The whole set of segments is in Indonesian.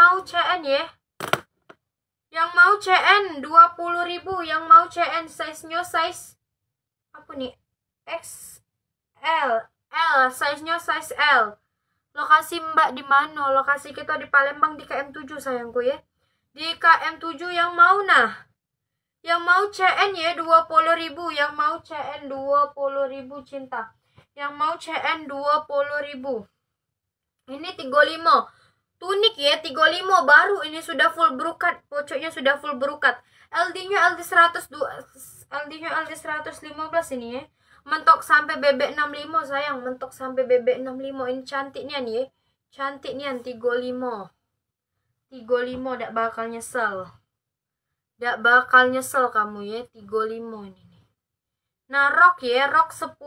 mau CN ya. Yang mau CN 20.000, yang mau CN size-nya size apa nih? XL, L, size-nya size L. Lokasi Mbak di mana? Lokasi kita di Palembang di KM7 sayangku ya. Di KM7 yang mau nah. Yang mau CN ya 20.000, yang mau CN 20.000 cinta. Yang mau CN 20.000. Ini 35. Tunik ya 35 baru ini sudah full berukat pocoknya sudah full berukat LD nya LD 100 LD nya LD 115 ini ya mentok sampai BB 65 sayang mentok sampai BB 65 ini cantiknya nih ya cantik nih yang 35 35 dak bakal nyesel dak bakal nyesel kamu ya 35 ini nih. Nah, rok ya, rok 10.000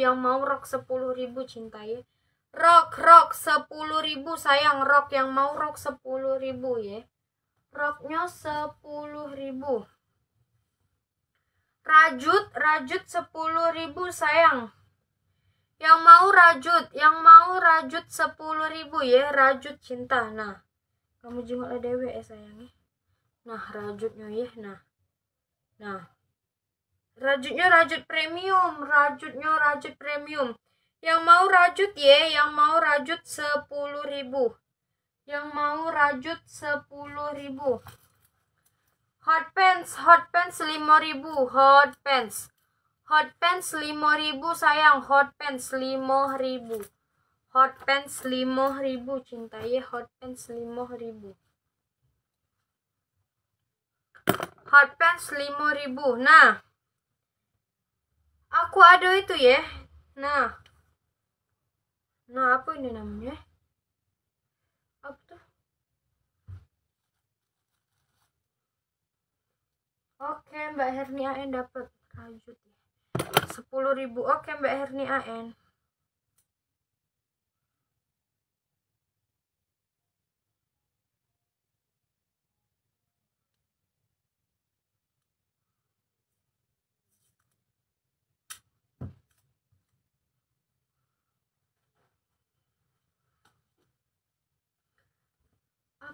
yang mau rok 10.000 cinta ya. Rok, rok, sepuluh ribu sayang rok yang mau rok sepuluh ribu ya. Roknya sepuluh ribu. Rajut, rajut sepuluh ribu sayang. Yang mau rajut, yang mau rajut sepuluh ribu ya, rajut cinta. Nah, kamu ada dewe eh, ya sayangnya. Eh. Nah, rajutnya ya, nah. Nah, rajutnya rajut premium, rajutnya rajut premium. Yang mau rajut ye, yang mau rajut 10.000. Yang mau rajut 10.000. Hot pants, hot pants 5.000, hot pants. Hot pants 5.000 sayang, hot pants 5.000. Hot pants lima ribu cinta ya, hot pants lima ribu. Hot pants lima ribu. Nah, aku ada itu ya. Nah, Nah, apa ini namanya? Apa tuh? Oke, Mbak Herni N dapat rajut ya. 10.000. Oke, Mbak Herni N.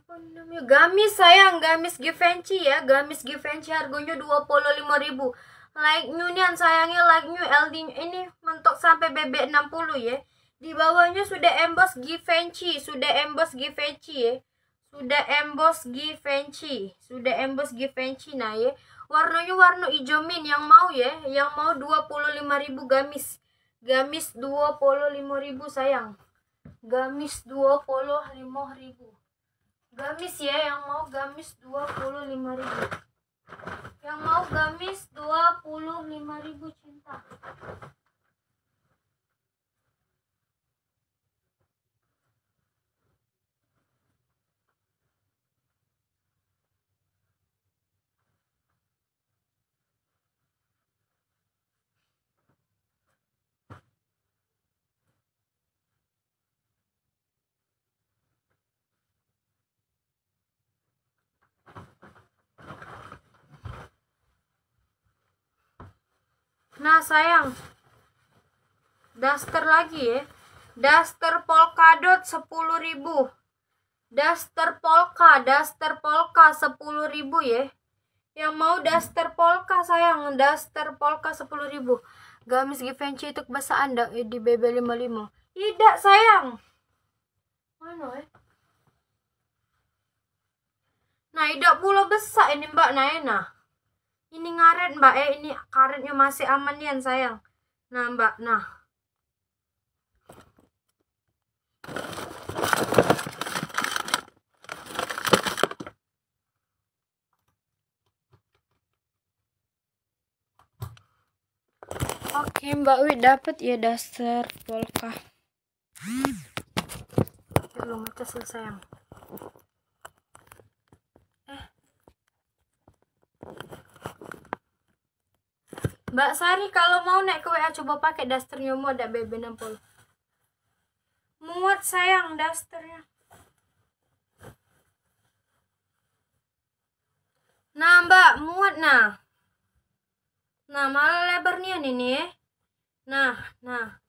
namanya gamis sayang gamis Givenchy ya gamis Givenchy harganya 25.000 like new nih sayangnya like new LD ini mentok sampai BB 60 ya di bawahnya sudah emboss Givenchy sudah emboss Givenchy ya sudah emboss Givenchy sudah emboss Givenchy nah ya warnanya warna hijau min yang mau ya yang mau 25.000 gamis gamis 25.000 sayang gamis 25.000 gamis ya yang mau gamis 25.000 yang mau gamis 25.000 cinta Nah sayang, daster lagi ya. Daster polkadot ribu Daster polka, daster polka ribu ya. Yang mau daster polka sayang, daster polka 10.000. Gamis Givenchy itu bahasa Anda eh, di BB55. Tidak sayang. Mana ya? Nah, tidak pula besar ini Mbak Naena ini ngaret mbak eh ini karetnya masih aman ya sayang nah mbak nah Oke Mbak Wi dapat ya daster hmm. Belum aja ya, selesai. Mbak Sari kalau mau naik ke WA coba pakai daster nyomo ada BB60. Muat sayang dasternya. Nah mbak muat nah. Nah malah lebarnya nih nih. Nah nah.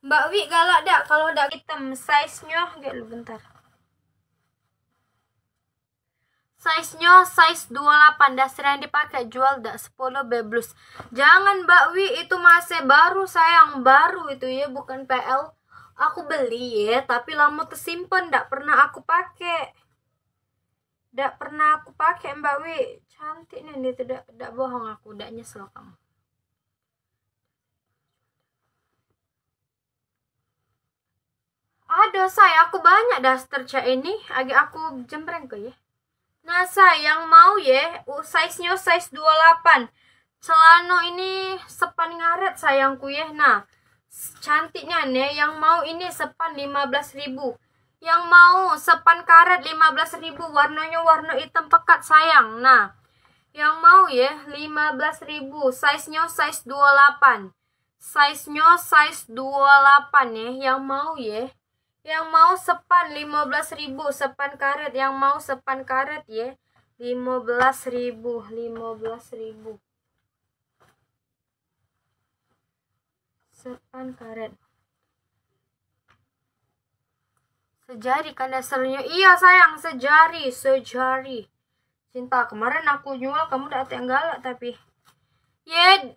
Mbak Wi galak dak kalau dak hitam size-nya lu bentar. Size-nya size 28 dasar yang dipakai jual dak 10 beblus. Jangan Mbak Wi itu masih baru sayang baru itu ya bukan PL. Aku beli ya tapi lama tersimpan dak pernah aku pakai. Dak pernah aku pakai Mbak Wi. Cantik nih dia tidak dak bohong aku dak nyesel kamu. Ada saya aku banyak daster cak ini. Agak aku jembreng ke ya. Masa yang mau ya, size-nya size 28. Celano ini sepan ngaret sayangku ya. Nah, cantiknya nih yang mau ini sepan 15.000. Yang mau sepan karet 15.000, warnanya warna hitam pekat sayang. Nah, yang mau ya 15.000, size-nya size 28. Size-nya size 28 ya, yang mau ya. Yang mau sepan 15.000 sepan karet, yang mau sepan karet ya. 15.000, 15.000. Sepan karet. Sejari kan dasarnya. Iya sayang, sejari, sejari. Cinta, kemarin aku jual kamu udah yang galak tapi. yed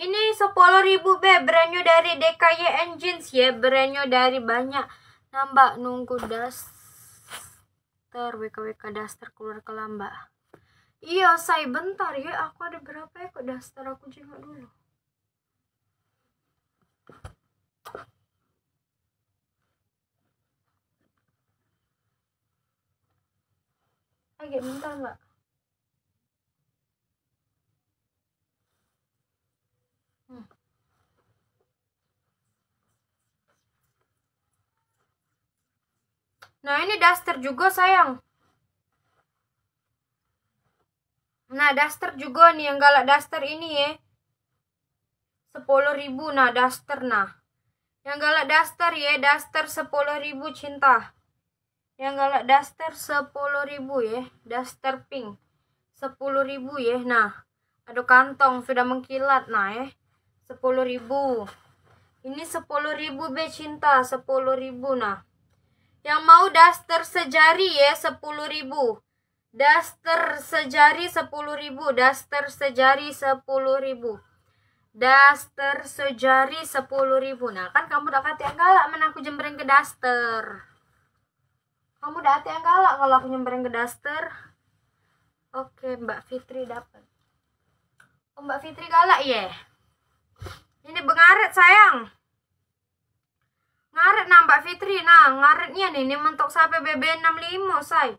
ini 10.000 B, brandnya dari DKY Engines ya, brandnya dari banyak. Nambah nunggu daster, WKWK daster keluar ke lamba. Iya, saya bentar ya, aku ada berapa ya kok daster aku jenguk dulu. Agak eh, bentar, Mbak. Nah, ini daster juga, sayang. Nah, daster juga nih yang galak daster ini ya. 10.000 nah daster nah. Yang galak daster ya, daster 10.000 cinta. Yang galak daster 10.000 ya, daster pink. 10.000 ya. Nah, ada kantong sudah mengkilat nah ya. 10.000. Ini 10.000 be cinta, 10.000 nah. Yang mau daster sejari ya 10.000. Daster sejari 10.000, Daster sejari 10.000. Daster sejari 10.000. Nah kan kamu dapat yang galak aku jembreng ke daster. Kamu dapat yang galak kalau aku nyembreng ke daster. Oke Mbak Fitri dapat. Oh, Mbak Fitri galak ya. Yeah. Ini bengaret sayang. Ngaret nah Mbak Fitri nah ngaretnya nih, ini mentok sampai BB 65 say.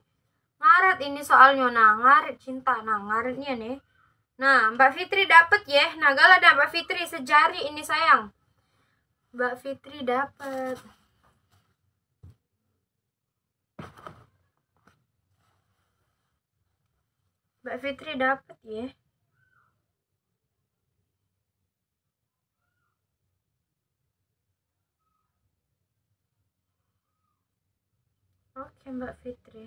Ngaret ini soalnya nah ngaret cinta nah ngaretnya nih. Nah, Mbak Fitri dapet ya. Nah, gala dah Mbak Fitri sejari ini sayang. Mbak Fitri dapet Mbak Fitri dapet ya. Oke Mbak Fitri.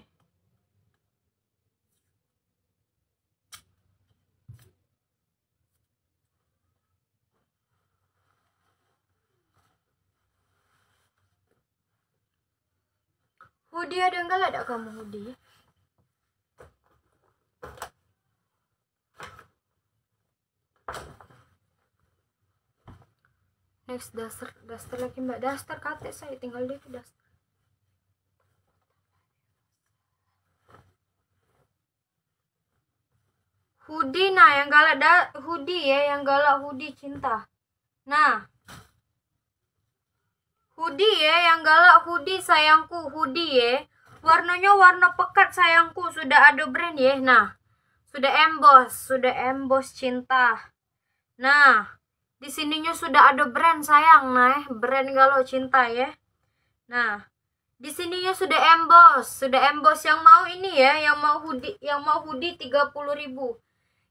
Hudi ada enggak ada kamu Hudi? Next daster, daster lagi mbak Daster kate saya tinggal dia daster hoodie ya, yang galak hoodie cinta. Nah, hoodie ya, yang galak hoodie sayangku hoodie ya. Warnanya warna pekat sayangku, sudah ada brand ya. Nah, sudah emboss, sudah emboss cinta. Nah, di sininya sudah ada brand sayang nah, eh, brand galau cinta ya. Nah, di sininya sudah emboss, sudah emboss yang mau ini ya, yang mau hoodie, yang mau hoodie 30.000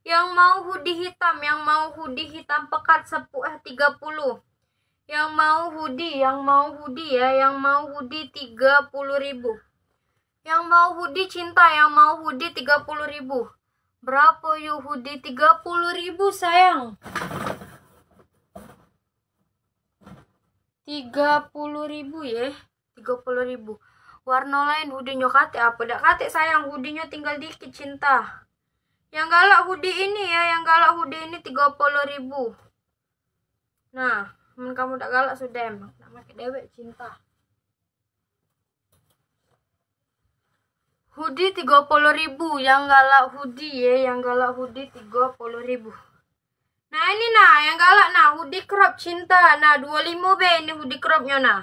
yang mau hoodie hitam, yang mau hoodie hitam pekat 10 eh 30. Yang mau hoodie, yang mau hoodie ya, yang mau hoodie 30.000. Yang mau hoodie cinta, yang mau hoodie 30.000. Berapa yuk hoodie 30.000 sayang? 30.000 ya, 30.000. Warna lain hoodie nyokate apa dak kate sayang, hoodie tinggal dikit cinta. Yang galak hoodie ini ya, yang galak hoodie ini ribu. Nah, men kamu tak galak sudah emang. Tak pakai dewek cinta. Hoodie ribu, yang galak hoodie ya, yang galak hoodie ribu. Nah, ini nah, yang galak nah, hoodie crop cinta. Nah, 25 b ini hoodie cropnya nah.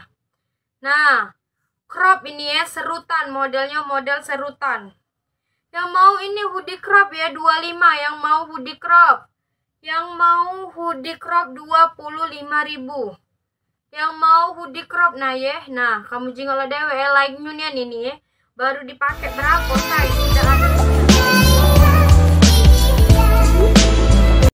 Nah, crop ini ya serutan, modelnya model serutan. Yang mau ini hoodie crop ya 25 yang mau hoodie crop. Yang mau hoodie crop 25.000. Yang mau hoodie crop nah ya. Nah, kamu jingle dewe eh, like nyunian nih nih ya. Baru dipakai berapa size? Udah ada